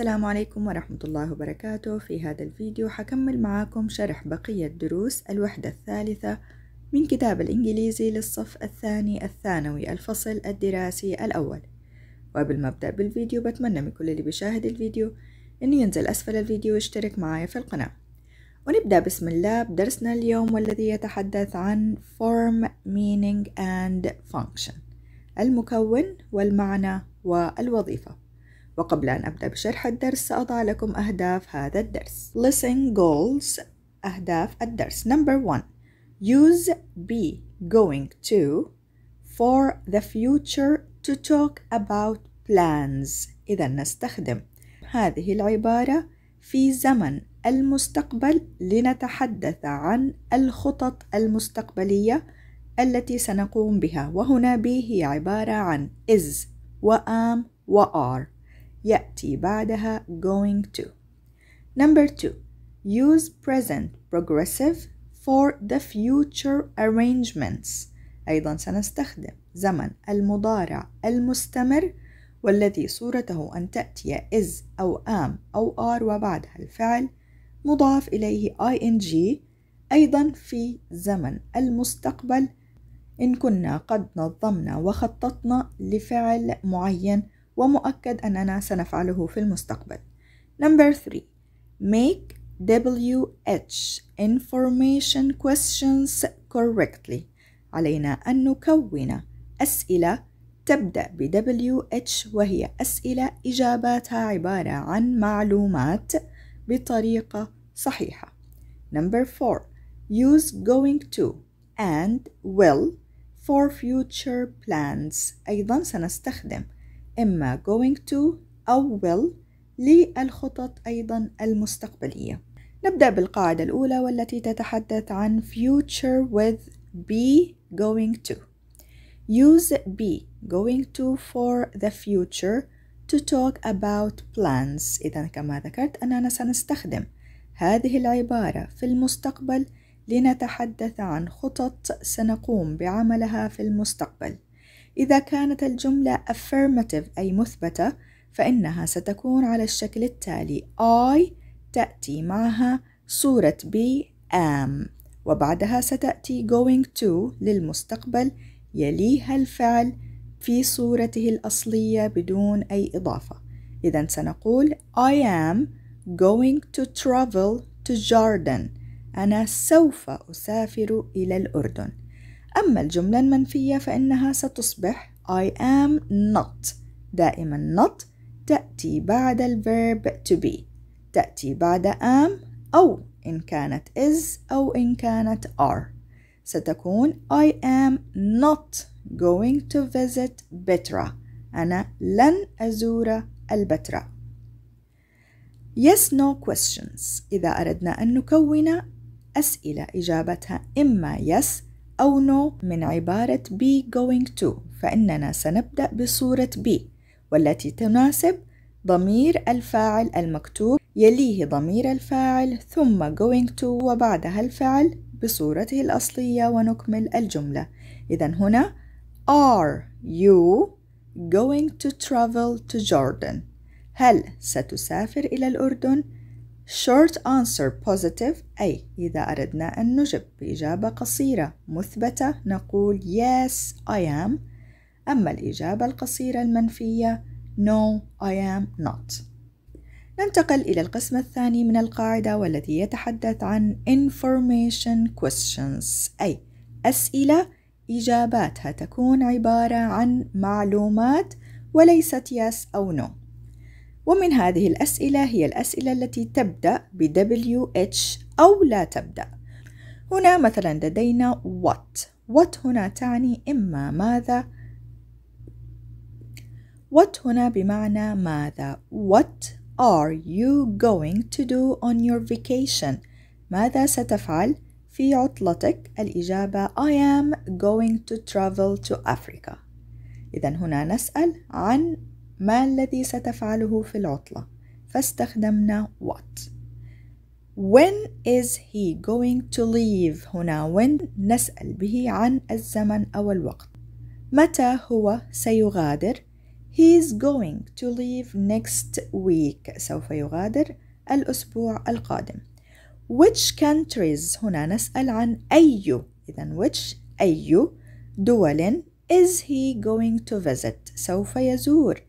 السلام عليكم ورحمة الله وبركاته في هذا الفيديو حكمل معاكم شرح بقية دروس الوحدة الثالثة من كتاب الإنجليزي للصف الثاني الثانوي الفصل الدراسي الأول وقبل ما أبدأ بالفيديو بتمنى من كل اللي بيشاهد الفيديو إنه ينزل أسفل الفيديو ويشترك معايا في القناة ونبدأ بسم الله بدرسنا اليوم والذي يتحدث عن form, meaning and function المكون والمعنى والوظيفة وقبل أن أبدأ بشرح الدرس سأضع لكم أهداف هذا الدرس Listen Goals أهداف الدرس Number one Use be going to for the future to talk about plans إذا نستخدم هذه العبارة في زمن المستقبل لنتحدث عن الخطط المستقبلية التي سنقوم بها وهنا بي هي عبارة عن is و am و are يأتي بعدها going to. Number two, use present progressive for the future arrangements. أيضا سنستخدم زمن المضارع المستمر والذي صورته أن تأتي is أو am أو are وبعدها الفعل مضاف إليه ing أيضا في زمن المستقبل إن كنا قد نظمنا وخططنا لفعل معين ومؤكد أننا سنفعله في المستقبل Number 3 Make WH Information Questions correctly علينا أن نكون أسئلة تبدأ ب WH وهي أسئلة إجاباتها عبارة عن معلومات بطريقة صحيحة. Number 4 Use going to and will for future plans أيضا سنستخدم إما going to أو will للخطط أيضا المستقبلية نبدأ بالقاعدة الأولى والتي تتحدث عن future with be going to Use be going to for the future to talk about plans إذا كما ذكرت أننا سنستخدم هذه العبارة في المستقبل لنتحدث عن خطط سنقوم بعملها في المستقبل إذا كانت الجملة affirmative أي مثبتة فإنها ستكون على الشكل التالي I تأتي معها صورة be am وبعدها ستأتي going to للمستقبل يليها الفعل في صورته الأصلية بدون أي إضافة إذا سنقول I am going to travel to Jordan أنا سوف أسافر إلى الأردن أما الجملة المنفية فإنها ستصبح I am not دائما not تأتي بعد الverb to be تأتي بعد am أو إن كانت is أو إن كانت are ستكون I am not going to visit بترا أنا لن أزور البتراء Yes no questions إذا أردنا أن نكون أسئلة إجابتها إما yes أو نو من عبارة be going to فإننا سنبدأ بصورة be والتي تناسب ضمير الفاعل المكتوب يليه ضمير الفاعل ثم going to وبعدها الفعل بصورته الأصلية ونكمل الجملة إذا هنا are you going to travel to Jordan؟ هل ستسافر إلى الأردن؟ short answer positive أي إذا أردنا أن نجب بإجابة قصيرة مثبتة نقول yes I am أما الإجابة القصيرة المنفية no I am not ننتقل إلى القسم الثاني من القاعدة والذي يتحدث عن information questions أي أسئلة إجاباتها تكون عبارة عن معلومات وليست yes أو no ومن هذه الأسئلة هي الأسئلة التي تبدأ ب WH أو لا تبدأ هنا مثلا لدينا what what هنا تعني إما ماذا what هنا بمعنى ماذا what are you going to do on your vacation ماذا ستفعل في عطلتك الإجابة I am going to travel to Africa إذا هنا نسأل عن ما الذي ستفعله في العطلة فاستخدمنا what When is he going to leave هنا when نسأل به عن الزمن أو الوقت متى هو سيغادر He is going to leave next week سوف يغادر الأسبوع القادم Which countries هنا نسأل عن أي إذا which أي دول is he going to visit سوف يزور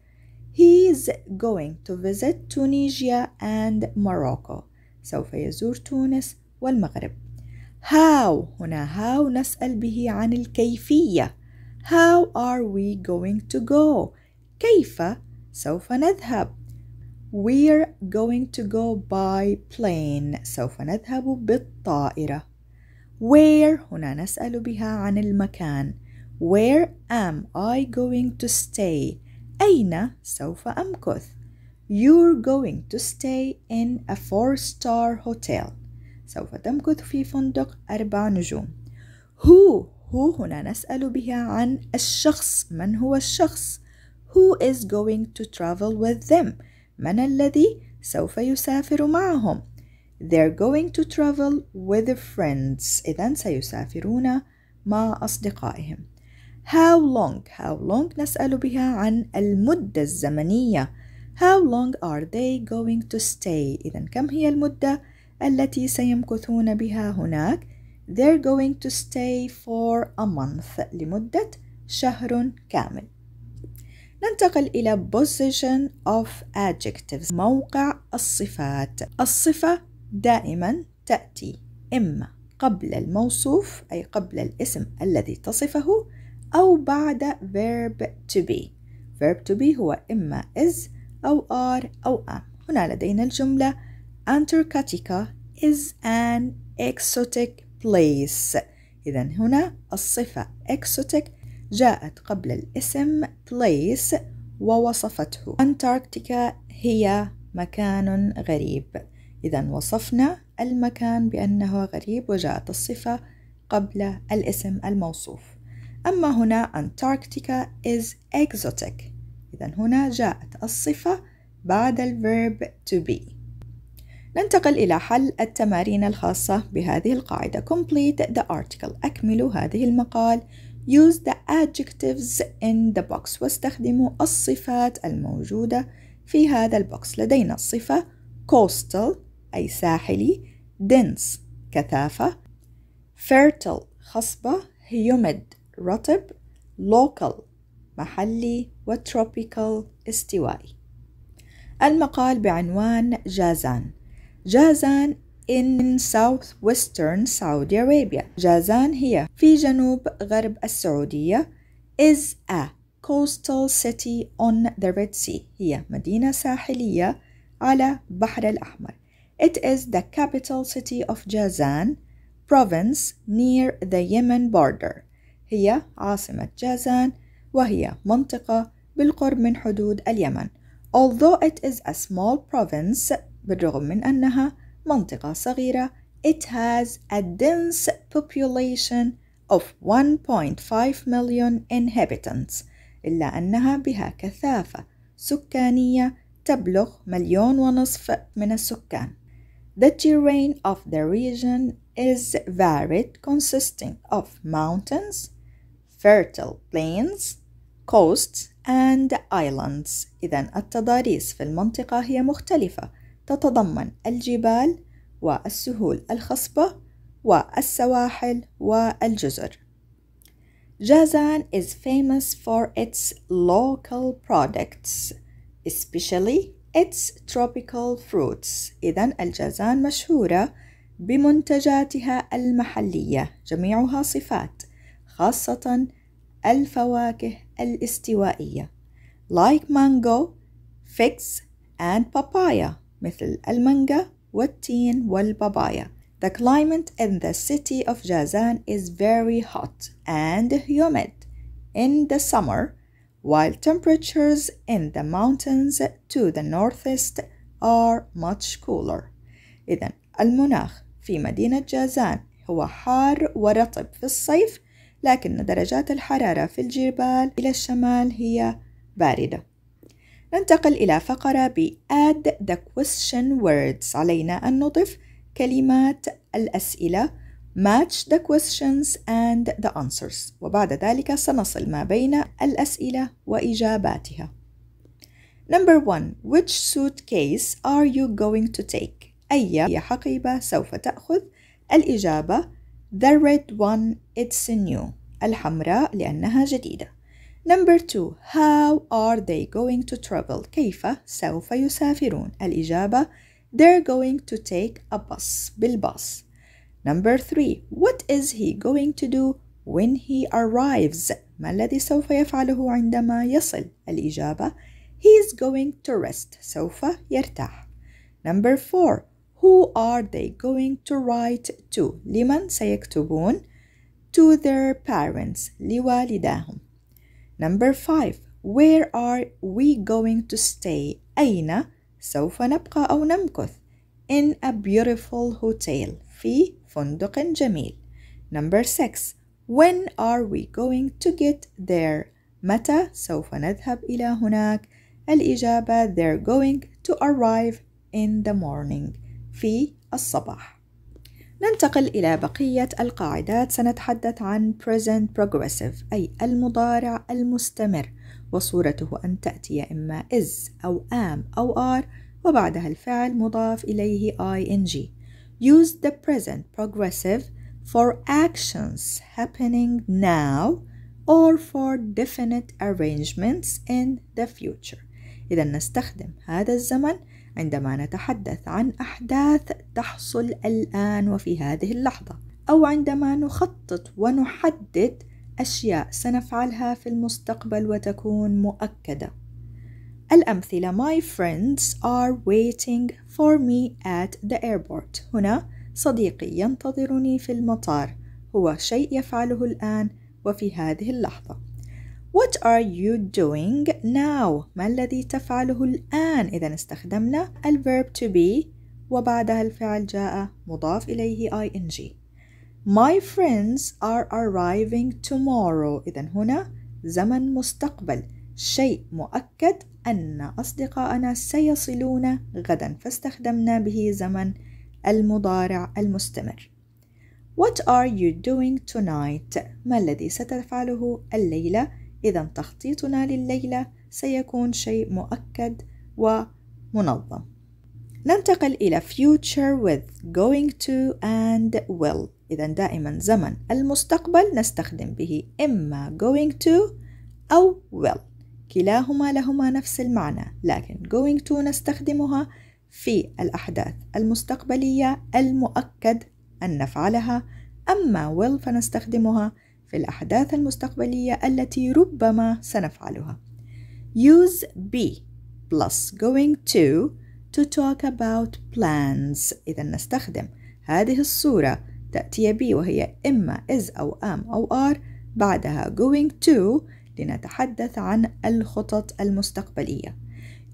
He is going to visit Tunisia and Morocco. سوف يزور تونس والمغرب. How هنا how نسأل به عن الكيفية. How are we going to go? كيف سوف نذهب. We're going to go by plane. سوف نذهب بالطائرة. Where هنا نسأل بها عن المكان. Where am I going to stay? أين سوف أمكث؟ You're going to stay in a four-star hotel. سوف تمكث في فندق أربع نجوم. Who هو هنا نسأل بها عن الشخص من هو الشخص who is going to travel with them من الذي سوف يسافر معهم they're going to travel with friends إذا سيسافرون مع أصدقائهم how long how long نسأل بها عن المدة الزمنية how long are they going to stay إذا كم هي المدة التي سيمكثون بها هناك they're going to stay for a month لمدة شهر كامل ننتقل إلى position of adjectives موقع الصفات الصفة دائما تأتي إما قبل الموصوف أي قبل الاسم الذي تصفه أو بعد verb to be verb to be هو إما is أو are أو am هنا لدينا الجملة Antarctica is an exotic place إذا هنا الصفة exotic جاءت قبل الاسم place ووصفته Antarctica هي مكان غريب إذا وصفنا المكان بأنه غريب وجاءت الصفة قبل الاسم الموصوف أما هنا أنتاركتيكا is exotic إذا هنا جاءت الصفة بعد الverb to be ننتقل إلى حل التمارين الخاصة بهذه القاعدة complete the article أكملوا هذه المقال use the adjectives in the box واستخدموا الصفات الموجودة في هذا البوكس لدينا الصفة coastal أي ساحلي dense كثافة fertile خصبة humid رطب local محلي tropical استوائي المقال بعنوان جازان جازان in southwestern Saudi Arabia جازان هي في جنوب غرب السعودية is a coastal city on the Red Sea هي مدينة ساحلية على البحر الأحمر It is the capital city of Jazan province near the Yemen border هي عاصمة جازان وهي منطقة بالقرب من حدود اليمن although it is a small province بالرغم من أنها منطقة صغيرة it has a dense population of 1.5 million inhabitants إلا أنها بها كثافة سكانية تبلغ مليون ونصف من السكان The terrain of the region is varied consisting of mountains, fertile plains, coasts and islands إذا التضاريس في المنطقة هي مختلفة تتضمن الجبال والسهول الخصبة والسواحل والجزر جازان is famous for its local products especially its tropical fruits إذا الجازان مشهورة بمنتجاتها المحلية جميعها صفات خاصة الفواكه الاستوائية like mango, figs and papaya مثل المانجا والتين والبابايا. The climate in the city of Jazan is very hot and humid in the summer, while temperatures in the mountains to the northeast are much cooler. إذن المناخ في مدينة جازان هو حار ورطب في الصيف لكن درجات الحرارة في الجبال إلى الشمال هي باردة ننتقل إلى فقرة ب Add the question words علينا أن نضيف كلمات الأسئلة match the questions and the answers وبعد ذلك سنصل ما بين الأسئلة وإجاباتها Number one, which suitcase are you going to take? أي حقيبة سوف تأخذ؟ الإجابة The red one, it's new. الحمراء لأنها جديدة. Number two, how are they going to travel? كيف سوف يسافرون؟ الإجابة they're going to take a bus بالباص. Number three, what is he going to do when he arrives? ما الذي سوف يفعله عندما يصل؟ الإجابة he he's going to rest سوف يرتاح. Number four, who are they going to write to? لمن سيكتبون to their parents لوالداهم Number five Where are we going to stay? أين سوف نبقى أو نمكث In a beautiful hotel في فندق جميل Number six When are we going to get there? متى سوف نذهب إلى هناك؟ الإجابة they're going to arrive in the morning في الصباح ننتقل إلى بقية القاعدات سنتحدث عن present progressive أي المضارع المستمر وصورته أن تأتي إما is أو am أو are وبعدها الفعل مضاف إليه ing use the present progressive for actions happening now or for definite arrangements in the future إذا نستخدم هذا الزمن عندما نتحدث عن أحداث تحصل الآن وفي هذه اللحظة أو عندما نخطط ونحدد أشياء سنفعلها في المستقبل وتكون مؤكدة. الأمثلة My friends are waiting for me at the airport. هنا صديقي ينتظرني في المطار. هو شيء يفعله الآن وفي هذه اللحظة. What are you doing now? ما الذي تفعله الآن؟ إذا استخدمنا الverb to be وبعدها الفعل جاء مضاف إليه ing. My friends are arriving tomorrow. إذا هنا زمن مستقبل شيء مؤكد أن أصدقائنا سيصلون غدا فاستخدمنا به زمن المضارع المستمر. What are you doing tonight؟ ما الذي ستفعله الليلة؟ إذا تخطيطنا لليلة سيكون شيء مؤكد ومنظم. ننتقل إلى future with going to and will. إذا دائما زمن المستقبل نستخدم به إما going to أو will. كلاهما لهما نفس المعنى لكن going to نستخدمها في الأحداث المستقبلية المؤكد أن نفعلها أما will فنستخدمها في الأحداث المستقبلية التي ربما سنفعلها. Use be plus going to to talk about plans. إذا نستخدم هذه الصورة تأتي بي وهي إما is أو am أو are بعدها going to لنتحدث عن الخطط المستقبلية.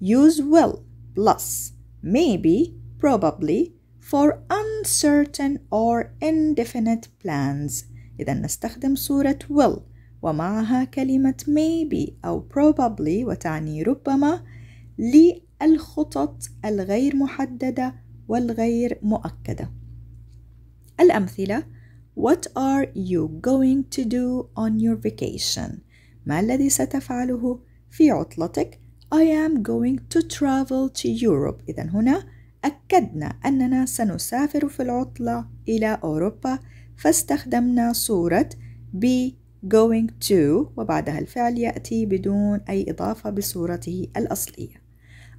Use will plus maybe probably for uncertain or indefinite plans. إذا نستخدم صورة will ومعها كلمة maybe أو probably وتعني ربما للخطط الغير محددة والغير مؤكدة. الأمثلة What are you going to do on your vacation؟ ما الذي ستفعله في عطلتك؟ I am going to travel to Europe. إذا هنا أكدنا أننا سنسافر في العطلة إلى أوروبا فاستخدمنا صورة be going to وبعدها الفعل يأتي بدون أي إضافة بصورته الأصلية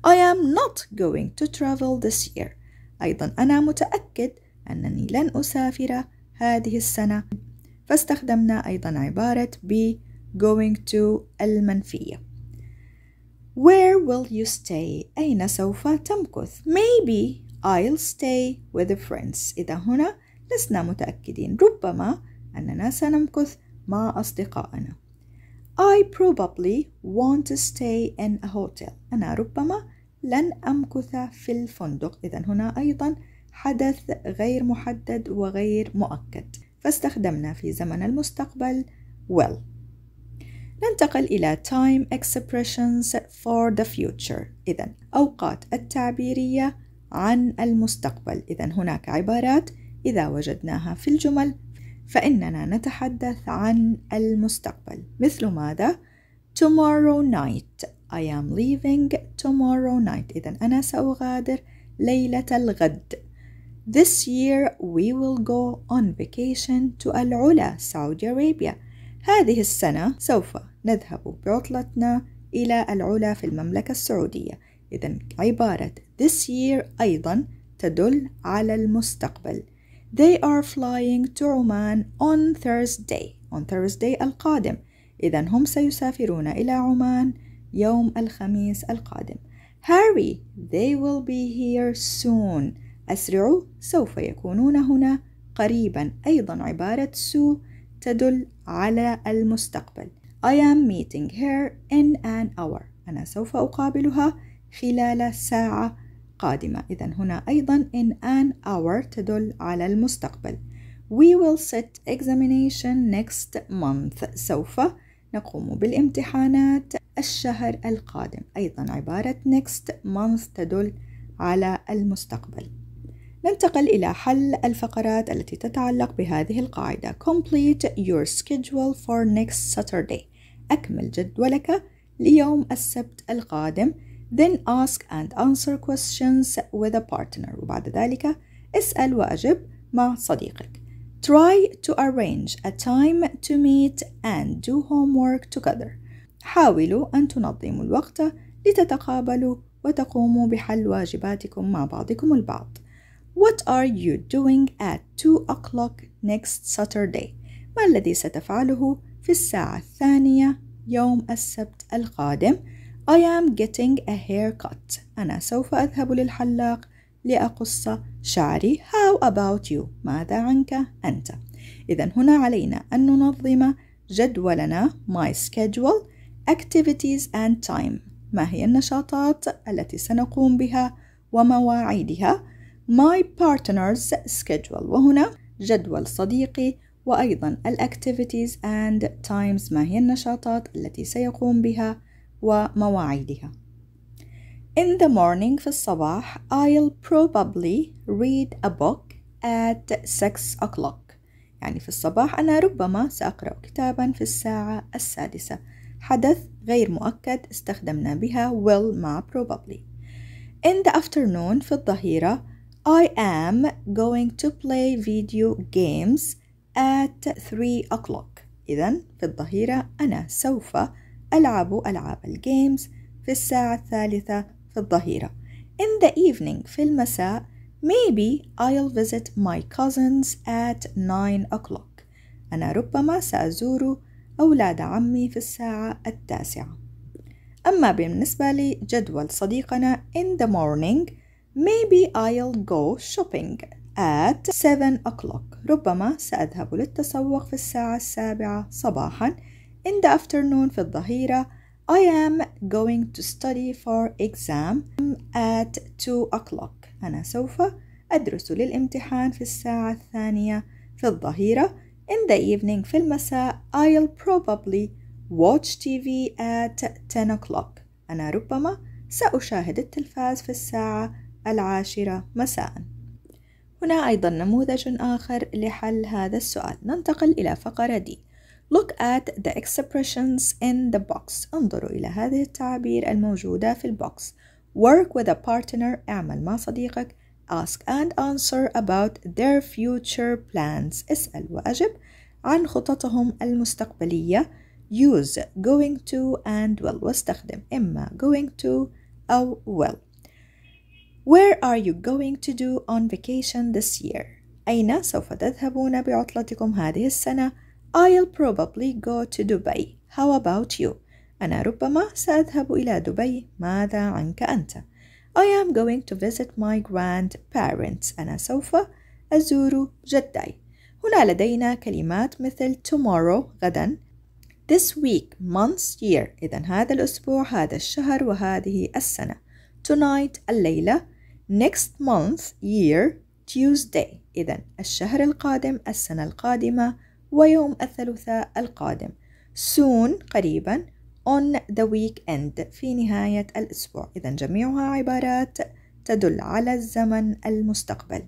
I am not going to travel this year أيضا أنا متأكد أنني لن أسافر هذه السنة فاستخدمنا أيضا عبارة be going to المنفية Where will you stay؟ أين سوف تمكث؟ Maybe I'll stay with friends إذا هنا لسنا متأكدين ربما أننا سنمكث مع أصدقائنا I probably won't stay in a hotel أنا ربما لن أمكث في الفندق إذا هنا أيضا حدث غير محدد وغير مؤكد فاستخدمنا في زمن المستقبل will ننتقل إلى time expressions for the future إذا أوقات التعبيرية عن المستقبل إذا هناك عبارات إذا وجدناها في الجمل فإننا نتحدث عن المستقبل مثل ماذا؟ tomorrow night I am leaving tomorrow night إذا أنا سأغادر ليلة الغد This year we will go on vacation to العلا Saudi Arabia هذه السنة سوف نذهب بعطلتنا إلى العلا في المملكة السعودية إذا عبارة this year أيضا تدل على المستقبل They are flying to Oman on Thursday on Thursday القادم إذا هم سيسافرون إلى عمان يوم الخميس القادم Harry they will be here soon أسرعوا سوف يكونون هنا قريبا أيضا عبارة سو تدل على المستقبل I am meeting her in an hour أنا سوف أقابلها خلال ساعة القادمة إذا هنا أيضا in an hour تدل على المستقبل We will set examination next month سوف نقوم بالامتحانات الشهر القادم أيضا عبارة next month تدل على المستقبل ننتقل إلى حل الفقرات التي تتعلق بهذه القاعدة Complete your schedule for next Saturday أكمل جدولك ليوم السبت القادم then ask and answer questions with a partner وبعد ذلك اسأل وأجب مع صديقك try to arrange a time to meet and do homework together حاولوا أن تنظموا الوقت لتتقابلوا وتقوموا بحل واجباتكم مع بعضكم البعض What are you doing at 2 o'clock next Saturday? ما الذي ستفعله في الساعة الثانية يوم السبت القادم؟ I am getting a haircut أنا سوف أذهب للحلاق لأقص شعري How about you ماذا عنك أنت إذا هنا علينا أن ننظم جدولنا my schedule activities and time ما هي النشاطات التي سنقوم بها ومواعيدها my partner's schedule وهنا جدول صديقي وأيضا الactivities and times ما هي النشاطات التي سيقوم بها ومواعيدها. In the morning في الصباح I'll probably read a book at 6 o'clock يعني في الصباح أنا ربما سأقرأ كتابا في الساعة السادسة حدث غير مؤكد استخدمنا بها will مع probably In the afternoon في الظهيرة I am going to play video games at 3 o'clock إذا في الظهيرة أنا سوف ألعب ألعاب الجيمز في الساعة الثالثة في الظهيرة In the evening في المساء Maybe I'll visit my cousins at 9 o'clock أنا ربما سأزور أولاد عمي في الساعة التاسعة أما بالنسبة لجدول صديقنا in the morning Maybe I'll go shopping at 7 o'clock ربما سأذهب للتسوق في الساعة السابعة صباحاً In the afternoon في الظهيرة I am going to study for exam at 2 o'clock أنا سوف أدرس للامتحان في الساعة الثانية في الظهيرة In the evening في المساء I'll probably watch TV at 10 o'clock أنا ربما سأشاهد التلفاز في الساعة العاشرة مساء هنا أيضا نموذج آخر لحل هذا السؤال ننتقل إلى فقرة دي Look at the expressions in the box انظروا إلى هذه التعابير الموجودة في البوكس Work with a partner اعمل مع صديقك Ask and answer about their future plans اسأل وأجب عن خططهم المستقبلية Use going to and will واستخدم إما going to أو will Where are you going to do on vacation this year؟ أين سوف تذهبون بعطلتكم هذه السنة؟ I'll probably go to Dubai. How about you? أنا ربما سأذهب إلى دبي. ماذا عنك أنت؟ I am going to visit my grandparents. أنا سوف أزور جدي. هنا لدينا كلمات مثل tomorrow غدا this week months year إذا هذا الأسبوع هذا الشهر وهذه السنة tonight الليلة next month year Tuesday إذا الشهر القادم السنة القادمة ويوم الثلاثاء القادم soon قريبا on the weekend في نهاية الأسبوع إذا جميعها عبارات تدل على الزمن المستقبل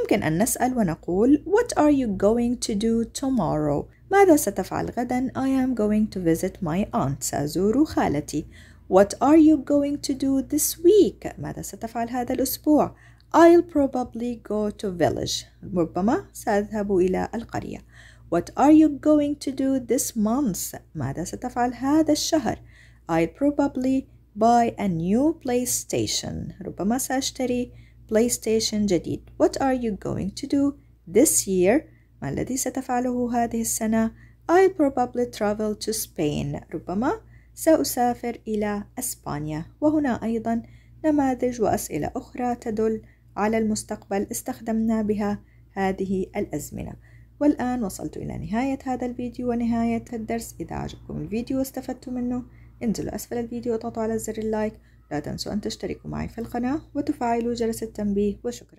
ممكن أن نسأل ونقول What are you going to do tomorrow؟ ماذا ستفعل غدا؟ I am going to visit my aunt سأزور خالتي What are you going to do this week؟ ماذا ستفعل هذا الأسبوع؟ I'll probably go to village ربما سأذهب إلى القرية What are you going to do this month? ماذا ستفعل هذا الشهر؟ I probably buy a new PlayStation. ربما سأشتري PlayStation جديد. What are you going to do this year? ما الذي ستفعله هذه السنة؟ I probably travel to Spain. ربما سأسافر إلى أسبانيا. وهنا أيضا نماذج وأسئلة أخرى تدل على المستقبل استخدمنا بها هذه الأزمنة. والآن وصلت إلى نهاية هذا الفيديو ونهاية الدرس إذا عجبكم الفيديو واستفدتم منه انزلوا أسفل الفيديو واضغطوا على زر اللايك لا تنسوا أن تشتركوا معي في القناة وتفعلوا جرس التنبيه وشكرا